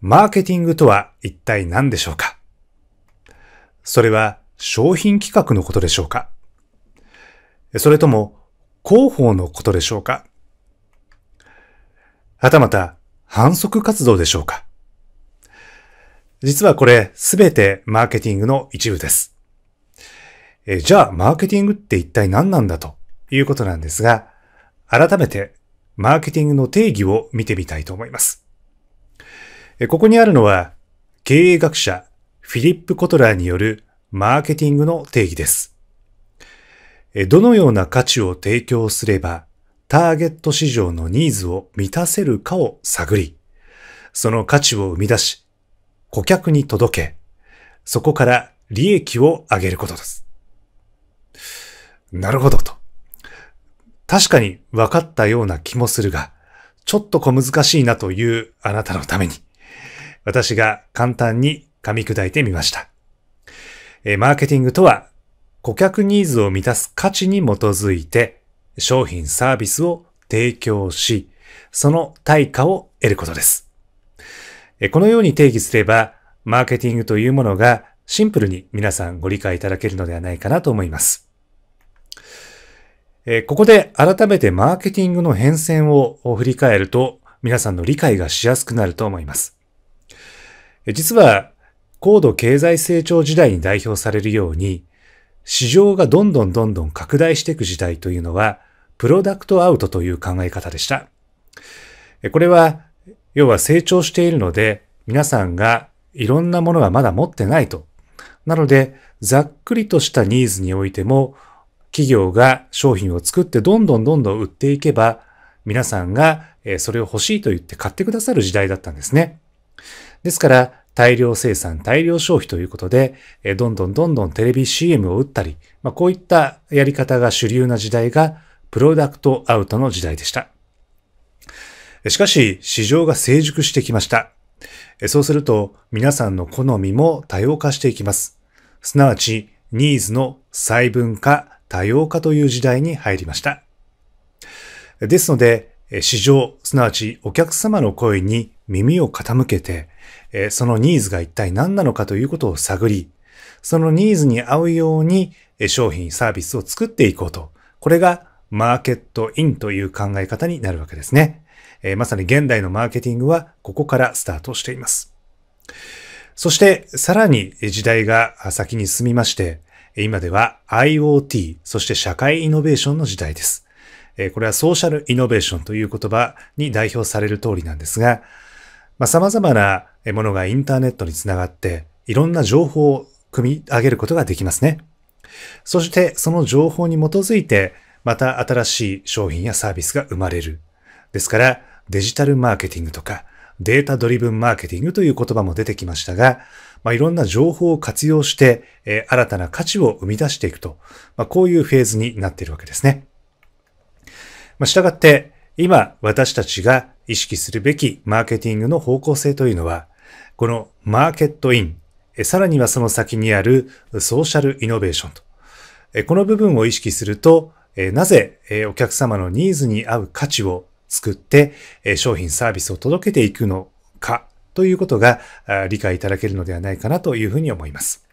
マーケティングとは一体何でしょうかそれは商品企画のことでしょうかそれとも広報のことでしょうかはたまた反則活動でしょうか実はこれすべてマーケティングの一部です。えじゃあマーケティングって一体何なんだということなんですが、改めてマーケティングの定義を見てみたいと思います。ここにあるのは、経営学者フィリップ・コトラーによるマーケティングの定義です。どのような価値を提供すれば、ターゲット市場のニーズを満たせるかを探り、その価値を生み出し、顧客に届け、そこから利益を上げることです。なるほどと。確かに分かったような気もするが、ちょっと小難しいなというあなたのために、私が簡単に噛み砕いてみました。えマーケティングとは、顧客ニーズを満たす価値に基づいて、商品サービスを提供し、その対価を得ることです。このように定義すれば、マーケティングというものがシンプルに皆さんご理解いただけるのではないかなと思います。ここで改めてマーケティングの変遷を振り返ると、皆さんの理解がしやすくなると思います。実は高度経済成長時代に代表されるように、市場がどんどんどんどん拡大していく時代というのは、プロダクトアウトという考え方でした。これは、要は成長しているので、皆さんがいろんなものがまだ持ってないと。なので、ざっくりとしたニーズにおいても、企業が商品を作ってどんどんどんどん売っていけば、皆さんがそれを欲しいと言って買ってくださる時代だったんですね。ですから、大量生産、大量消費ということで、どんどんどんどんテレビ CM を打ったり、まあ、こういったやり方が主流な時代が、プロダクトアウトの時代でした。しかし、市場が成熟してきました。そうすると、皆さんの好みも多様化していきます。すなわち、ニーズの細分化、多様化という時代に入りました。ですので、市場、すなわちお客様の声に耳を傾けて、そのニーズが一体何なのかということを探り、そのニーズに合うように商品、サービスを作っていこうと。これがマーケットインという考え方になるわけですね。まさに現代のマーケティングはここからスタートしています。そしてさらに時代が先に進みまして、今では IoT、そして社会イノベーションの時代です。えこれはソーシャルイノベーションという言葉に代表される通りなんですが、まあ、様々なものがインターネットにつながって、いろんな情報を組み上げることができますね。そしてその情報に基づいて、また新しい商品やサービスが生まれる。ですから、デジタルマーケティングとか、データドリブンマーケティングという言葉も出てきましたが、まあ、いろんな情報を活用して、えー、新たな価値を生み出していくと、まあ、こういうフェーズになっているわけですね。まあ、したがって、今私たちが意識するべきマーケティングの方向性というのは、このマーケットイン、さらにはその先にあるソーシャルイノベーションと、この部分を意識すると、なぜお客様のニーズに合う価値を作って商品サービスを届けていくのかということが理解いただけるのではないかなというふうに思います。